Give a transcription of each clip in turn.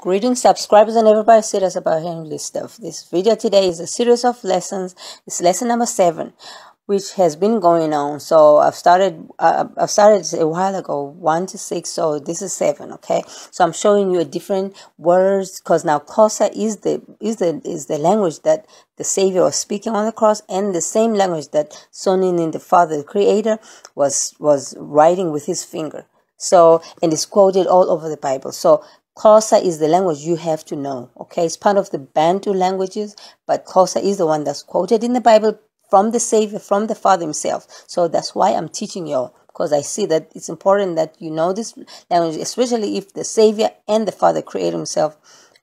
Greetings subscribers and everybody serious about hearing this stuff. This video today is a series of lessons. It's lesson number 7 which has been going on. So I've started uh, I've started a while ago 1 to 6 so this is 7, okay? So I'm showing you a different words cuz now Kosa is the is the is the language that the Savior was speaking on the cross, and the same language that Sonin in the Father, the Creator, was was writing with his finger. So and it's quoted all over the Bible. So Xhosa is the language you have to know. Okay, it's part of the Bantu languages, but Xhosa is the one that's quoted in the Bible from the Savior, from the Father Himself. So that's why I'm teaching you because I see that it's important that you know this language, especially if the Savior and the Father Creator Himself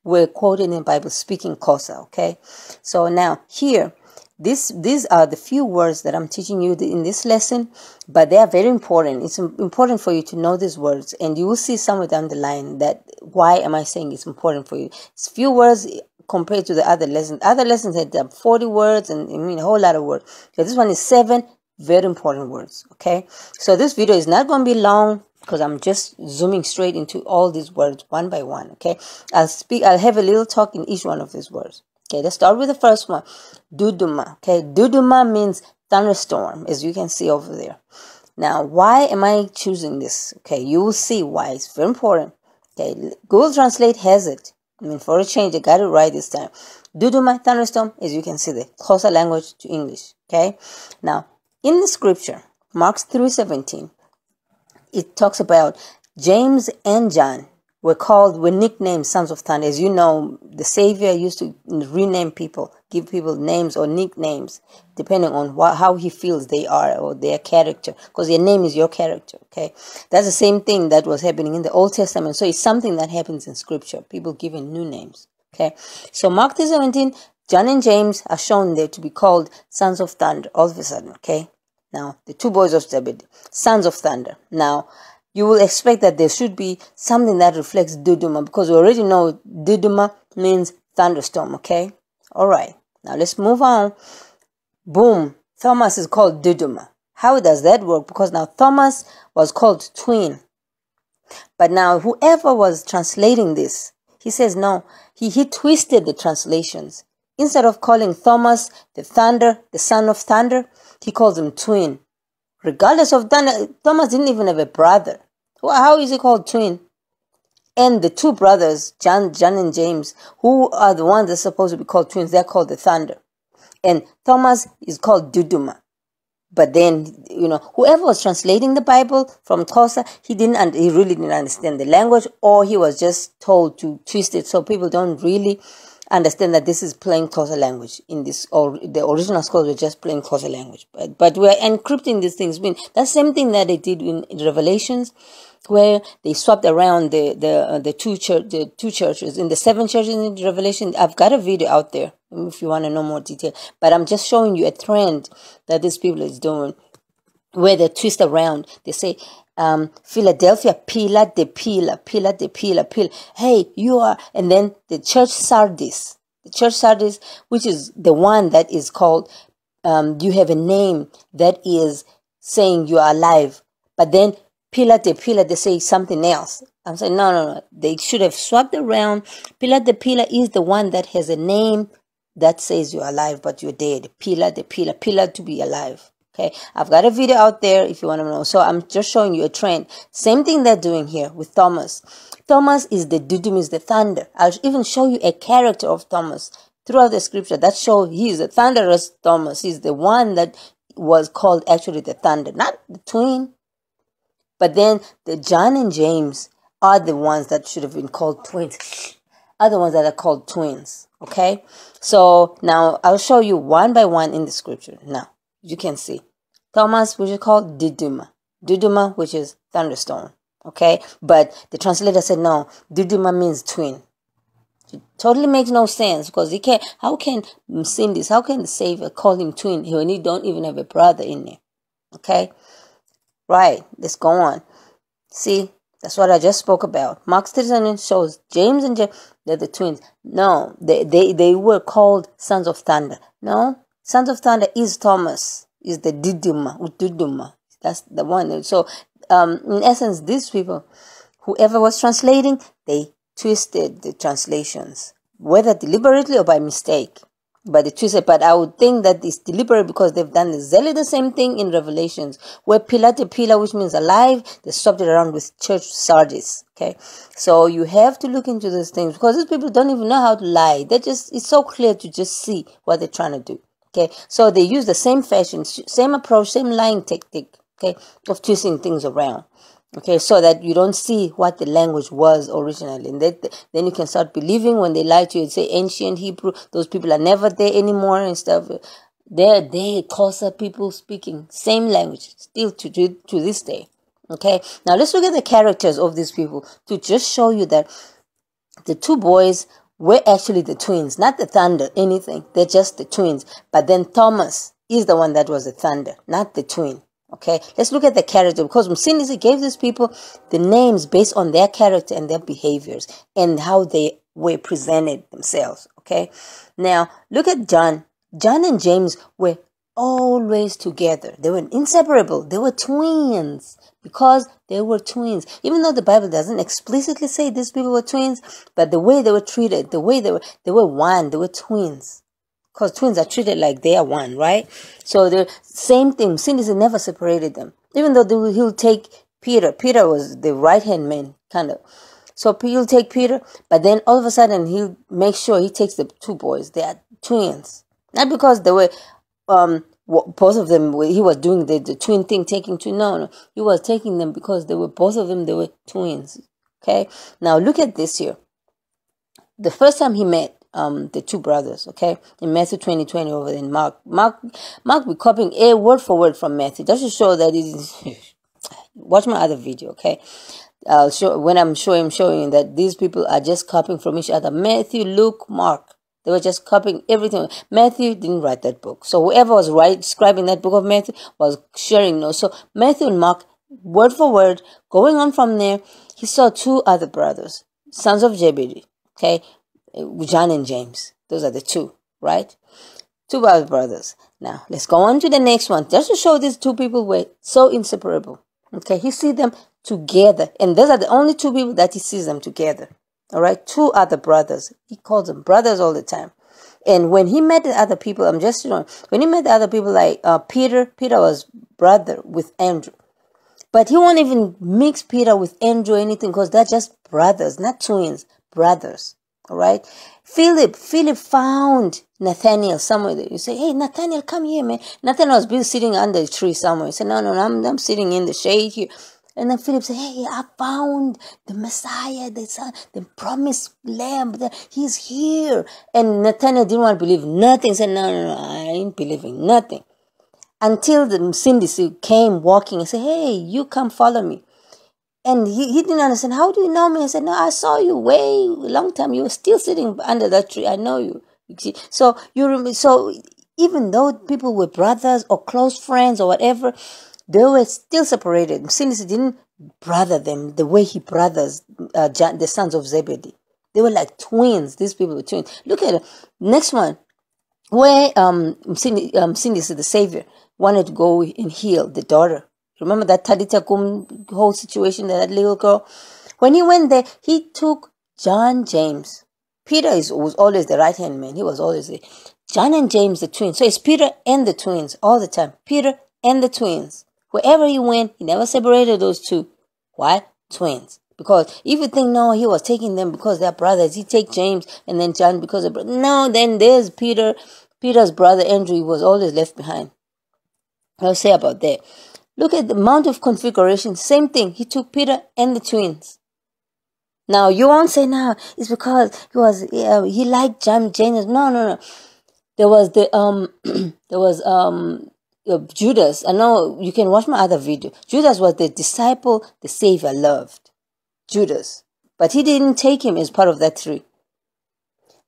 were quoted in the Bible speaking Xhosa. Okay, so now here this, these are the few words that I'm teaching you in this lesson, but they are very important. It's important for you to know these words, and you will see somewhere down the line that why am I saying it's important for you? It's few words compared to the other lessons. Other lessons had um, 40 words and I mean a whole lot of words. So this one is seven very important words. Okay, so this video is not going to be long because I'm just zooming straight into all these words one by one. Okay, I'll speak. I'll have a little talk in each one of these words. Okay, let's start with the first one. Duduma. Okay, Duduma means thunderstorm, as you can see over there. Now, why am I choosing this? Okay, you will see why. It's very important. Okay, Google Translate has it. I mean, for a change, I got it right this time. Duduma thunderstorm, as you can see the closer language to English. Okay, now in the scripture, Mark 3:17, it talks about James and John were called, were nicknamed sons of thunder. As you know, the Savior used to rename people, give people names or nicknames, depending on what, how he feels they are or their character, because their name is your character. Okay, that's the same thing that was happening in the Old Testament. So it's something that happens in Scripture. People given new names. Okay, so Mark 17, John and James are shown there to be called sons of thunder all of a sudden. Okay, now the two boys of Zebedee, sons of thunder. Now you will expect that there should be something that reflects Duduma because we already know Duduma means thunderstorm, okay? All right, now let's move on. Boom, Thomas is called Duduma. How does that work? Because now Thomas was called twin. But now whoever was translating this, he says no, he, he twisted the translations. Instead of calling Thomas the thunder, the son of thunder, he calls him twin regardless of Thomas didn't even have a brother. Well, how is he called twin? And the two brothers, John, John and James, who are the ones are supposed to be called twins, they're called the Thunder. And Thomas is called Duduma. But then, you know, whoever was translating the Bible from Tosa, he didn't, he really didn't understand the language, or he was just told to twist it so people don't really understand that this is plain causal language. In this, or the original scores were just plain causal language. But, but we're encrypting these things. mean that same thing that they did in, in Revelations, where they swapped around the the uh, the two church the two churches in the seven churches in Revelation. I've got a video out there if you want to know more detail. But I'm just showing you a trend that these people is doing, where they twist around. They say um, Philadelphia, pillar de pillar, pillar de pillar, pillar. Hey, you are, and then the church Sardis, the church Sardis, which is the one that is called, um, you have a name that is saying you are alive, but then pillar de pillar, they say something else. I'm saying, no, no, no, they should have swapped around. Pillar de pillar is the one that has a name that says you're alive, but you're dead. Pillar de pillar, pillar to be alive. Okay, I've got a video out there if you want to know. So I'm just showing you a trend. Same thing they're doing here with Thomas. Thomas is the Dudum is the thunder. I'll even show you a character of Thomas throughout the scripture that show he is a thunderous Thomas. He's the one that was called actually the thunder, not the twin. But then the John and James are the ones that should have been called twins. Are the ones that are called twins. Okay? So now I'll show you one by one in the scripture. Now you can see. Thomas, which is called Diduma. Diduma, which is thunderstorm. Okay, but the translator said no, Diduma means twin. It totally makes no sense because he can how can sin this? How can the savior call him twin when he don't even have a brother in there? Okay? Right, let's go on. See, that's what I just spoke about. Mark Stinson shows James and James, they're the twins. No, they, they, they were called sons of thunder. No, Sons of Thunder is Thomas, is the Diduma, Utuduma. That's the one. So, um, in essence, these people, whoever was translating, they twisted the translations, whether deliberately or by mistake. But they twisted. But I would think that it's deliberate because they've done exactly the same thing in Revelations, where pillar to pillar, which means alive, they swapped it around with church Sardis. Okay, so you have to look into these things because these people don't even know how to lie. They just it's so clear to just see what they're trying to do. Okay, so they use the same fashion, same approach, same line tactic, okay, of twisting things around. Okay, so that you don't see what the language was originally. And that, then you can start believing when they lie to you and say ancient Hebrew, those people are never there anymore and stuff. They're there, Kosa people speaking same language still to, to, to this day. Okay, now let's look at the characters of these people to just show you that the two boys were actually the twins, not the thunder, anything. They're just the twins. But then Thomas is the one that was the thunder, not the twin. Okay, let's look at the character because Msinisi gave these people the names based on their character and their behaviors and how they were presented themselves. Okay, now look at John. John and James were always together. They were inseparable. They were twins because they were twins. Even though the Bible doesn't explicitly say these people were twins, but the way they were treated, the way they were, they were one. They were twins. Because twins are treated like they are one, right? So the same thing. Sin is never separated them. Even though they, he'll take Peter. Peter was the right hand man, kind of. So he'll take Peter, but then all of a sudden he'll make sure he takes the two boys. They are twins. Not because they were um, both of them he was doing the, the twin thing taking twin no no he was taking them because they were both of them they were twins okay now look at this here the first time he met um, the two brothers okay in matthew 20 20 over in mark mark mark be copying a word for word from matthew just to show that it is watch my other video okay i'll show when i'm showing showing that these people are just copying from each other matthew luke mark they were just copying everything. Matthew didn't write that book. So whoever was writing, describing that book of Matthew was sharing notes. So Matthew and Mark, word for word, going on from there, he saw two other brothers, sons of Zebedee, okay, John and James. Those are the two, right? Two other brothers. Now let's go on to the next one, just to show these two people were so inseparable. Okay, he see them together, and those are the only two people that he sees them together. All right, two other brothers. He calls them brothers all the time. And when he met the other people, I'm just you know, when he met the other people like uh, Peter, Peter was brother with Andrew. But he won't even mix Peter with Andrew or anything because they're just brothers, not twins, brothers. All right. Philip, Philip found Nathaniel somewhere. There. You say, hey, Nathaniel, come here, man. Nathaniel was sitting under a tree somewhere. He said, no, no, no I'm, I'm sitting in the shade here. And then Philip said, Hey, I found the Messiah, the son, the promised lamb. The, he's here. And Nathaniel didn't want to believe nothing. He said, No, no, no, I ain't believing nothing. Until the Cindy came walking and said, Hey, you come follow me. And he, he didn't understand. How do you know me? I said, No, I saw you way long time. You were still sitting under that tree. I know you. you see? So you so even though people were brothers or close friends or whatever, they were still separated since he didn't brother them the way he brothers uh, the sons of Zebedee. They were like twins. These people were twins. Look at it. Uh, next one, where um, Cindy, um, Cindy the Savior wanted to go and heal the daughter. Remember that Tadita Kum whole situation, that little girl? When he went there, he took John James. Peter is, was always the right hand man. He was always there. John and James, the twins. So it's Peter and the twins all the time. Peter and the twins. Wherever he went, he never separated those two. Why? Twins. Because if you think no, he was taking them because they're brothers, he take James and then John because of brothers. No, then there's Peter. Peter's brother Andrew was always left behind. I'll say about that. Look at the Mount of Configuration. Same thing. He took Peter and the twins. Now you won't say now it's because he was yeah, he liked Jam James. No, no, no. There was the um there was um uh, Judas, and now you can watch my other video. Judas was the disciple the Savior loved. Judas. But he didn't take him as part of that three.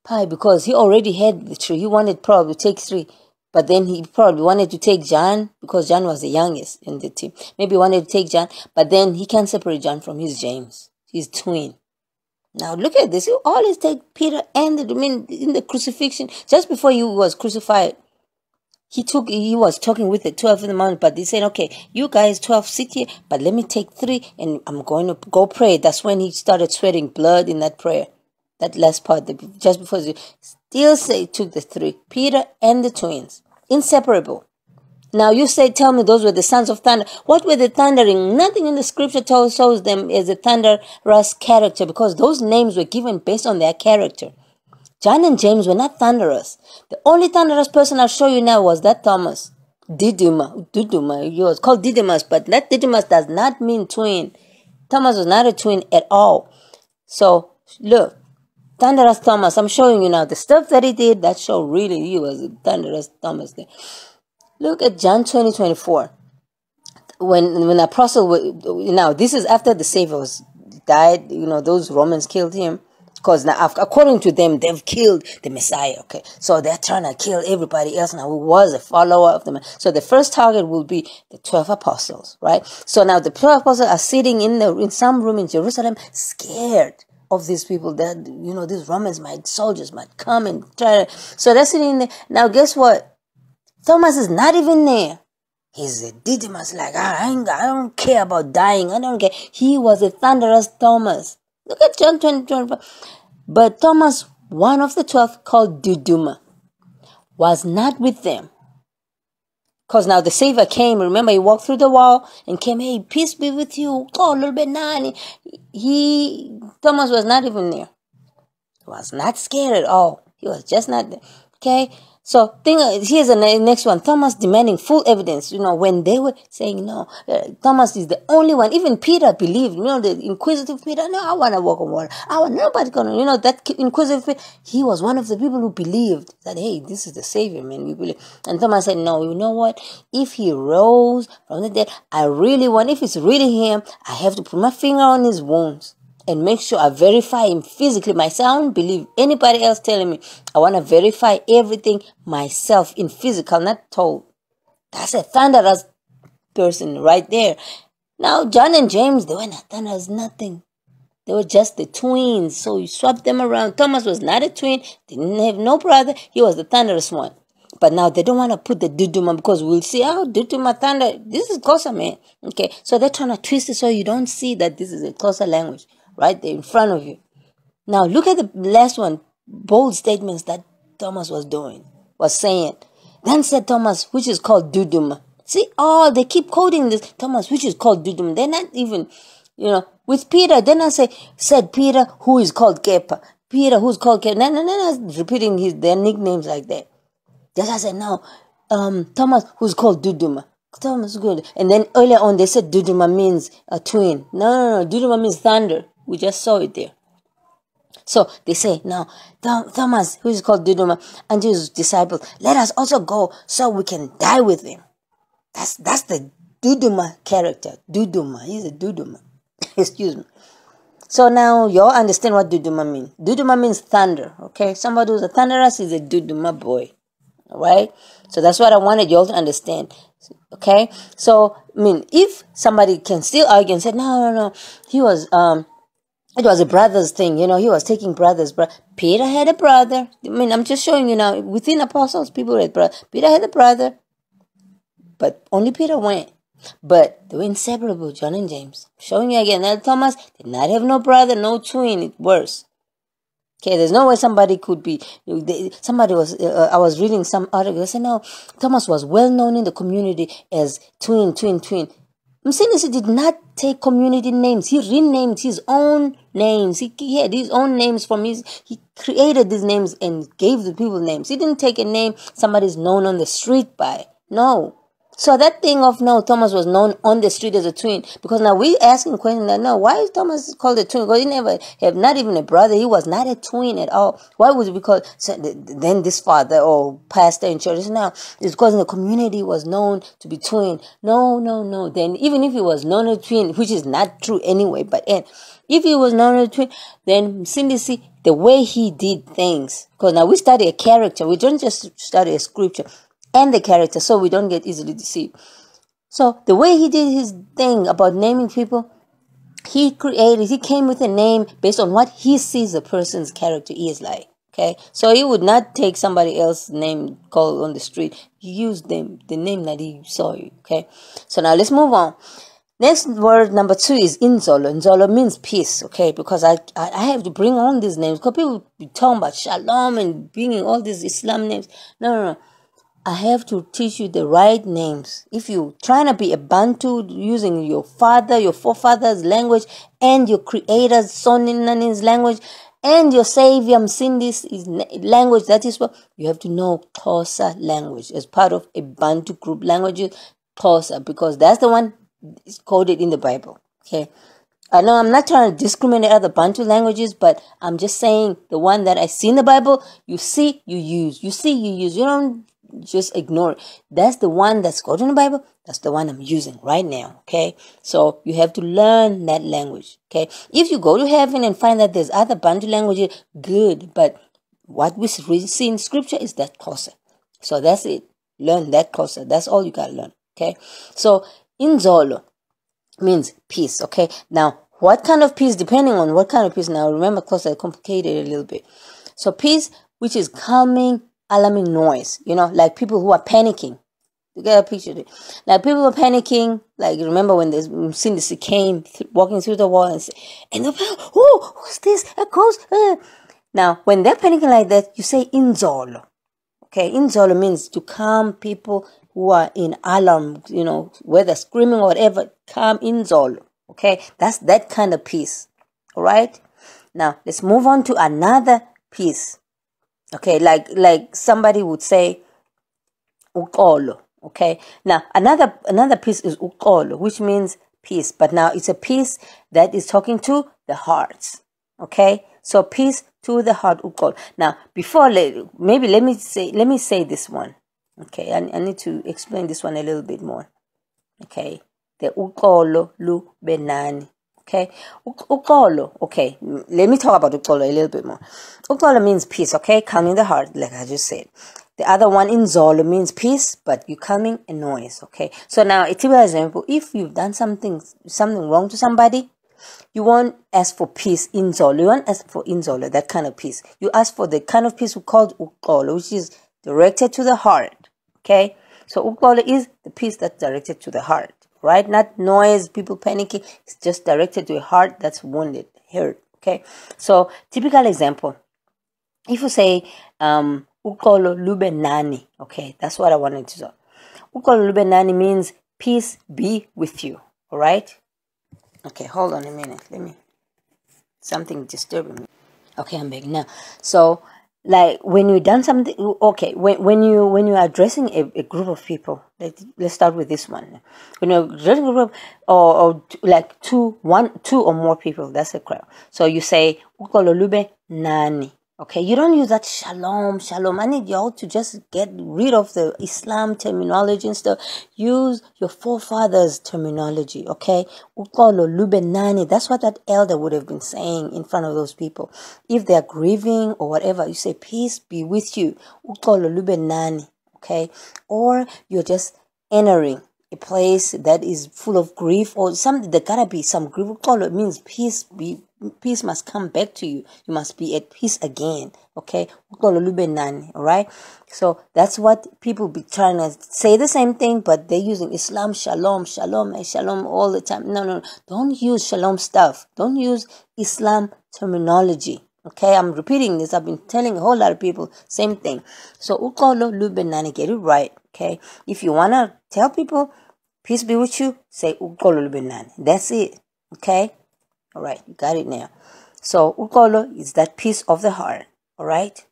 Why? Because he already had the three. He wanted probably to take three. But then he probably wanted to take John because John was the youngest in the team. Maybe he wanted to take John, but then he can't separate John from his James, his twin. Now look at this. You always take Peter and the I mean in the crucifixion. Just before he was crucified, he took he was talking with the 12 in the but they said okay you guys 12 sit here but let me take three and i'm going to go pray that's when he started sweating blood in that prayer that last part just before he still say took the three peter and the twins inseparable now you say tell me those were the sons of thunder what were the thundering nothing in the scripture tells us them as a thunderous character because those names were given based on their character John and James were not thunderous. The only thunderous person I'll show you now was that Thomas. Didymus. Didymus. yours called Didymus, but that Didymus does not mean twin. Thomas was not a twin at all. So, look, thunderous Thomas. I'm showing you now the stuff that he did. That show really he was a thunderous Thomas. There. Look at John 20, 24. When when apostle now this is after the Savior was died. You know those Romans killed him. Because now, according to them, they've killed the Messiah. Okay, so they're trying to kill everybody else now who was a follower of the man. So the first target will be the twelve apostles, right? So now the twelve apostles are sitting in the in some room in Jerusalem, scared of these people that you know these Romans might soldiers might come and try. To, so they're sitting there. Now guess what? Thomas is not even there. He's a Didymus, like ah, I, I don't care about dying. I don't care. He was a thunderous Thomas. Look at John 20, 25. But Thomas, one of the twelve, called Duduma, was not with them. Because now the Savior came, remember, he walked through the wall and came, hey, peace be with you. Oh, bit Benani. He, Thomas was not even there. He was not scared at all. He was just not there. Okay? So think, uh, here's the next one. Thomas demanding full evidence. You know, when they were saying no, uh, Thomas is the only one. Even Peter believed. You know, the inquisitive Peter. No, I want to walk on water. I want nobody gonna. You know, that inquisitive. Peter, he was one of the people who believed that hey, this is the Savior, man. We believe. And Thomas said, no, you know what? If he rose from the dead, I really want. If it's really him, I have to put my finger on his wounds and make sure I verify him physically myself. I don't believe anybody else telling me. I want to verify everything myself in physical, not told. That's a thunderous person right there. Now, John and James, they were not thunderous, nothing. They were just the twins. So you swap them around. Thomas was not a twin, didn't have no brother. He was the thunderous one. But now they don't want to put the Duduma because we'll see, oh, Duduma thunder. This is closer man. Okay. So they're trying to twist it so you don't see that this is a closer language right there in front of you. Now look at the last one, bold statements that Thomas was doing, was saying. Then said Thomas, which is called Duduma. See, oh, they keep quoting this Thomas, which is called Duduma. They're not even, you know, with Peter. Then I say, said Peter, who is called Kepa. Peter, who's called Kepa. No, no, no, repeating his their nicknames like that. Just I said, no, um, Thomas, who's called Duduma. Thomas, good. And then earlier on, they said Duduma means a twin. No, no, no, Duduma means thunder. We just saw it there. So they say, now, Thomas, who is called Diduma, and Jesus' disciple, let us also go so we can die with him. That's, that's the Duduma character. Duduma. He's a Duduma. Excuse me. So now you all understand what Duduma means. Duduma means thunder. Okay? Somebody who's a thunderous is a Duduma boy. Alright? So that's what I wanted you all to understand. Okay? So I mean if somebody can still argue and say, no, no, no, he was um it was a brother's thing, you know, he was taking brothers. Peter had a brother. I mean, I'm just showing you now, within apostles, people had brother. Peter had a brother, but only Peter went. But they were inseparable, John and James. showing you again that Thomas did not have no brother, no twin, it worse. Okay, there's no way somebody could be. Somebody was. Uh, uh, I was reading some article. I said no, Thomas was well known in the community as twin, twin, twin. Msinisi did not take community names. He renamed his own names. He, he, had his own names from his, he created these names and gave the people names. He didn't take a name somebody's known on the street by. No. So that thing of no, Thomas was known on the street as a twin because now we asking question that no, why is Thomas called a twin? Because he never have not even a brother. He was not a twin at all. Why was it because so then this father or pastor in church now it's because in the community was known to be twin. No, no, no. Then even if he was known a twin, which is not true anyway, but and if he was known a twin, then Cindy see the way he did things. Because now we study a character. We don't just study a scripture and the character so we don't get easily deceived. So the way he did his thing about naming people, he created, he came with a name based on what he sees the person's character is like. Okay, so he would not take somebody else's name called on the street. He used them, the name that he saw. Okay, so now let's move on. Next word number two is Inzolo. Inzolo means peace, okay? Because I, I, I have to bring on these names because people be talking about shalom and bringing all these Islam names. No, no, no. I have to teach you the right names. If you're trying to be a Bantu using your father, your forefather's language, and your creator's son in Nani's language, and your savior Msindi's language, that is what you have to know Tosa language as part of a Bantu group language, Tosa, because that's the one it's coded in the Bible. Okay. I know I'm not trying to discriminate other Bantu languages, but I'm just saying the one that I see in the Bible, you see, you use. You see, you use. You don't just ignore that's the one that's quoted in the bible that's the one i'm using right now okay so you have to learn that language okay if you go to heaven and find that there's other bunch of languages good but what we see in scripture is that closer so that's it learn that closer that's all you gotta learn okay so in zolo means peace okay now what kind of peace depending on what kind of peace now remember closer complicated a little bit so peace which is calming alarming noise, you know, like people who are panicking. You get a picture. of it. Like people are panicking. Like remember when the this came th- walking through the wall and say, and the, oh, who's this? A ghost? Uh. Now when they're panicking like that, you say inzolo. Okay, inzolo means to calm people who are in alarm. You know, whether screaming or whatever, calm inzolo. Okay, that's that kind of peace. All right. Now let's move on to another piece. Okay, like like somebody would say ukolo. Okay. Now another another piece is ukolo, which means peace. But now it's a peace that is talking to the hearts. Okay? So peace to the heart ukolo. Now before maybe let me say let me say this one. Okay, I, I need to explain this one a little bit more. Okay. The ukolo lu benani Okay, ukolo. Okay, let me talk about ukolo a little bit more. Ukolo means peace. Okay, calming the heart, like I just said. The other one in zolo means peace, but you're calming a noise. Okay, so now a typical example: if you've done something something wrong to somebody, you won't ask for peace in zolo. You won't ask for in zolo that kind of peace. You ask for the kind of peace we call ukolo, which is directed to the heart. Okay, so ukolo is the peace that's directed to the heart right? Not noise, people panicking. It's just directed to a heart that's wounded, hurt. Okay. So typical example. If you say um ukolo lube nani, okay, that's what I wanted to do. Ukolo lube nani means peace be with you. All right. Okay, hold on a minute. Let me. Something disturbing me. Okay, I'm back now. So like when you done something okay when, when you when you're addressing a, a group of people let, let's start with this one when you're addressing a group or, or like two one two or more people that's a crowd so you say ukololube nani Okay, you don't use that shalom, shalom. I need y'all to just get rid of the Islam terminology and stuff. Use your forefathers' terminology, okay? Ukolo lubenani. That's what that elder would have been saying in front of those people. If they're grieving or whatever, you say, Peace be with you. Ukolo lubenani, okay? Or you're just entering a place that is full of grief or something there gotta be some grief Call oh, it means peace be peace must come back to you you must be at peace again okay oh, all right so that's what people be trying to say the same thing but they're using islam shalom shalom and eh, shalom all the time no no don't use shalom stuff don't use islam terminology Okay, I'm repeating this. I've been telling a whole lot of people same thing. So ukolo lubenani, get it right. Okay, if you wanna tell people, peace be with you, say ukolo lubenani. That's it. Okay, all right, you got it now. So ukolo is that peace of the heart. All right.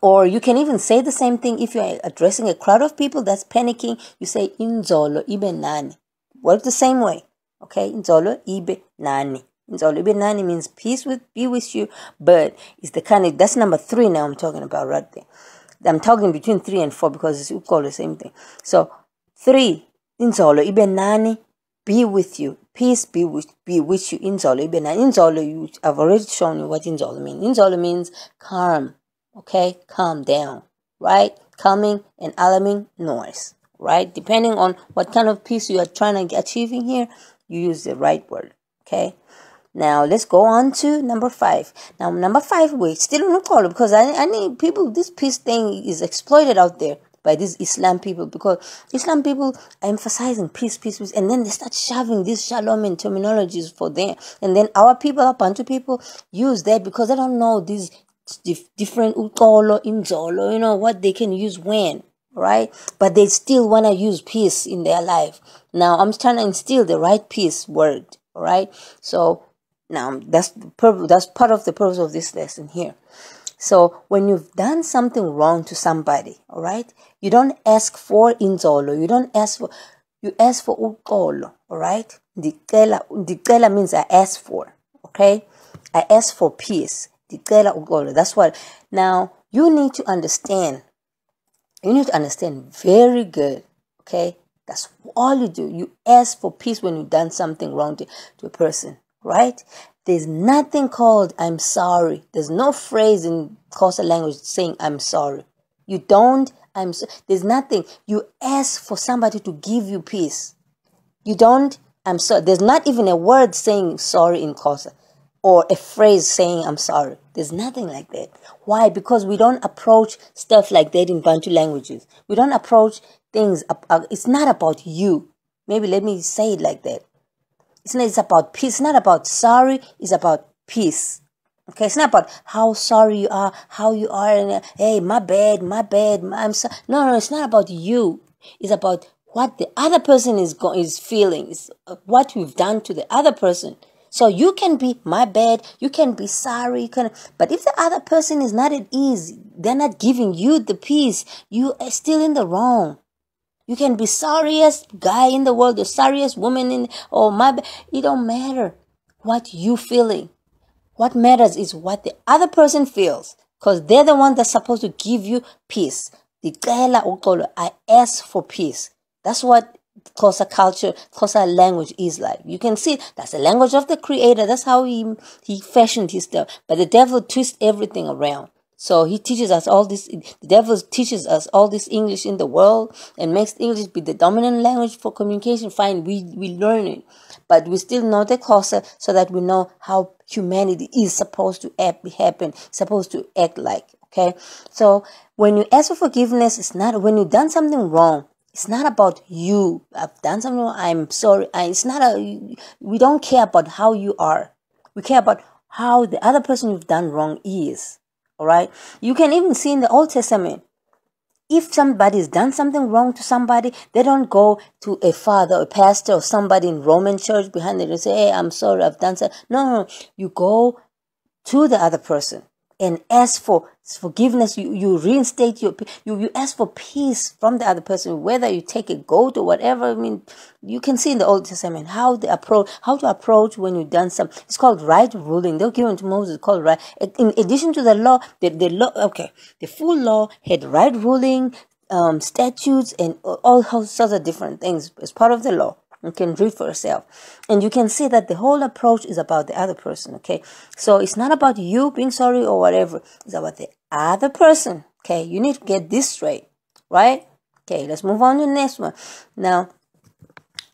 Or you can even say the same thing if you're addressing a crowd of people that's panicking. You say inzolo ibenani. Work the same way. Okay, inzolo ibenani. Nzalubinani means peace with be with you, but it's the kind of that's number three now I'm talking about right there. I'm talking between three and four because it's call the same thing. So three, Inzolo Ibenani, be with you. Peace be with be with you. Inzolo Ibenani. Inzolo you I've already shown you what Inzolo means. Inzolo means calm. Okay? Calm down. Right? Calming and alarming noise. Right? Depending on what kind of peace you are trying to achieve in here, you use the right word. Okay? Now let's go on to number five. Now number five, we still don't call it because I, I need people. This peace thing is exploited out there by these Islam people because Islam people are emphasizing peace, peace, peace, and then they start shoving these shalom and terminologies for them. And then our people, our Bantu people, use that because they don't know these different utolo, imzolo, you know what they can use when right? But they still want to use peace in their life. Now I'm trying to instill the right peace word, right? So now, that's, that's part of the purpose of this lesson here. So when you've done something wrong to somebody, all right, you don't ask for inzolo, you don't ask for, you ask for ukolo, all right? Dikela, dikela means I ask for, okay? I ask for peace. Dikela ukolo. That's what. Now you need to understand. You need to understand very good, okay? That's all you do. You ask for peace when you've done something wrong to, to a person right? There's nothing called I'm sorry. There's no phrase in Kosa language saying I'm sorry. You don't, I'm so, there's nothing. You ask for somebody to give you peace. You don't, I'm sorry. There's not even a word saying sorry in Kosa or a phrase saying I'm sorry. There's nothing like that. Why? Because we don't approach stuff like that in Bantu languages. We don't approach things, uh, it's not about you. Maybe let me say it like that. It's not it's about peace. It's not about sorry. It's about peace. Okay, it's not about how sorry you are, how you are, and hey, my bad, my bad, my, I'm sorry. No, no, it's not about you. It's about what the other person is going, is feeling. It's uh, what you've done to the other person. So you can be my bad, you can be sorry, you can, but if the other person is not at ease, they're not giving you the peace, you are still in the wrong. You can be sorriest guy in the world, the sorriest woman in, oh my, it don't matter what you feeling. What matters is what the other person feels because they're the one that's supposed to give you peace. ukolo, I ask for peace. That's what Xhosa culture, Xhosa language is like. You can see that's the language of the creator. That's how he, he fashioned his stuff. But the devil twists everything around. So he teaches us all this. The devil teaches us all this English in the world and makes English be the dominant language for communication. Fine, we, we learn it, but we still know the closer so that we know how humanity is supposed to act, happen, supposed to act like. Okay, so when you ask for forgiveness, it's not when you've done something wrong. It's not about you. I've done something. Wrong, I'm sorry. It's not a. We don't care about how you are. We care about how the other person you've done wrong is. All right. You can even see in the Old Testament, if somebody's done something wrong to somebody, they don't go to a father or a pastor or somebody in Roman church behind them and say, Hey, I'm sorry, I've done so. No, no, no. You go to the other person and ask for forgiveness. You, you reinstate your, you, you ask for peace from the other person, whether you take a goat or whatever. I mean, you can see in the Old Testament how the approach, how to approach when you've done some. It's called right ruling. They're given to Moses, called right. In addition to the law, the, the law, okay, the full law had right ruling, um, statutes, and all sorts of different things as part of the law you can read for yourself and you can see that the whole approach is about the other person okay so it's not about you being sorry or whatever it's about the other person okay you need to get this straight right okay let's move on to the next one now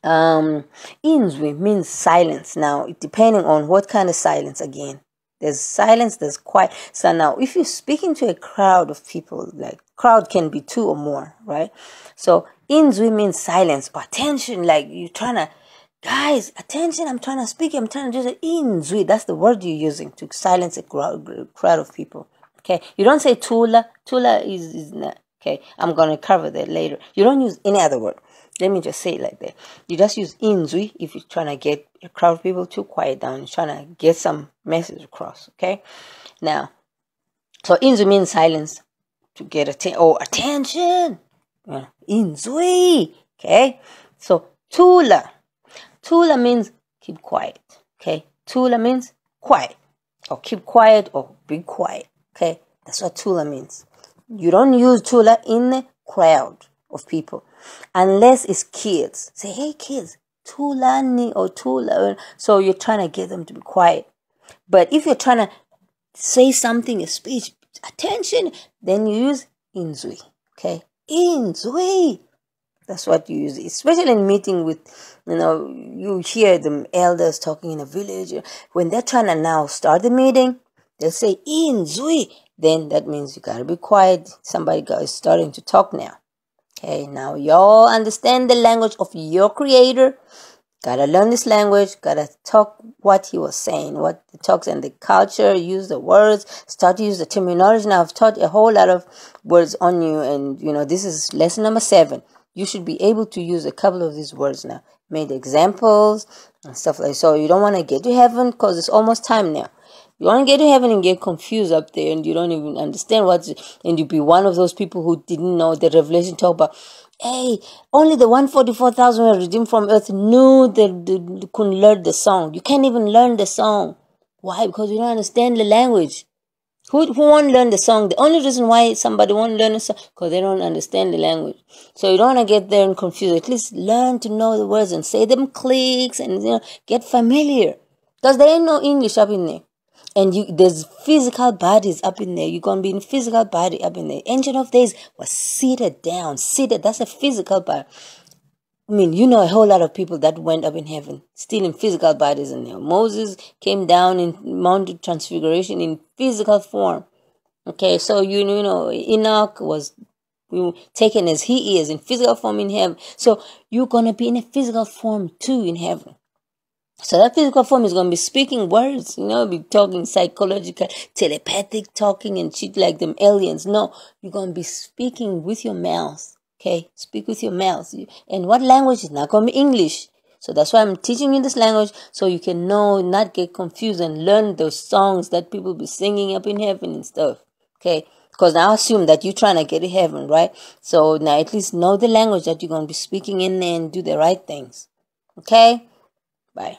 um inzwi means silence now depending on what kind of silence again there's silence there's quiet so now if you're speaking to a crowd of people like crowd can be two or more right so Inzui means silence, or attention, like you're trying to, guys, attention, I'm trying to speak, I'm trying to do it. Inzui, that's the word you're using to silence a crowd of people. Okay, you don't say tula, tula is, is not, okay, I'm gonna cover that later. You don't use any other word. Let me just say it like that. You just use inzui if you're trying to get a crowd of people to quiet down, you're trying to get some message across, okay? Now, so inzui means silence to get atten- oh, attention in Zui. Okay. So Tula. Tula means keep quiet. Okay. Tula means quiet. Or keep quiet or be quiet. Okay. That's what Tula means. You don't use Tula in a crowd of people. Unless it's kids. Say, hey kids, tula ni or Tula. So you're trying to get them to be quiet. But if you're trying to say something, a speech, attention, then you use inzui. Okay? In Zui, That's what you use, especially in meeting with, you know, you hear the elders talking in a village. When they're trying to now start the meeting, they'll say, in Zui. Then that means you gotta be quiet. Somebody is starting to talk now. Okay, now y'all understand the language of your creator. Gotta learn this language, gotta talk what he was saying, what the talks and the culture, use the words, start to use the terminology. Now I've taught a whole lot of words on you, and you know, this is lesson number seven. You should be able to use a couple of these words now. Made examples and stuff like so. You don't want to get to heaven because it's almost time now. You want to get to heaven and get confused up there, and you don't even understand what, and you be one of those people who didn't know the revelation talk about Hey, only the 144,000 were redeemed from earth knew that they, they couldn't learn the song. You can't even learn the song. Why? Because you don't understand the language. Who, who won't learn the song? The only reason why somebody won't learn a song because they don't understand the language. So you don't want to get there and confuse. At least learn to know the words and say them clicks and you know get familiar. Because there ain't no English up in there and you there's physical bodies up in there. You're gonna be in physical body up in there. Ancient of days was seated down, seated. That's a physical body. I mean, you know a whole lot of people that went up in heaven, still in physical bodies in there. Moses came down in Mount Transfiguration in physical form. Okay, so you, you know Enoch was taken as he is in physical form in heaven. So you're gonna be in a physical form too in heaven. So that physical form is going to be speaking words, you know, be talking psychological, telepathic talking and shit like them aliens. No, you're going to be speaking with your mouth. Okay, speak with your mouth. And what language is not going to be English. So that's why I'm teaching you this language so you can know, not get confused and learn those songs that people be singing up in heaven and stuff. Okay, because now assume that you're trying to get to heaven, right? So now at least know the language that you're going to be speaking in there and do the right things. Okay, bye.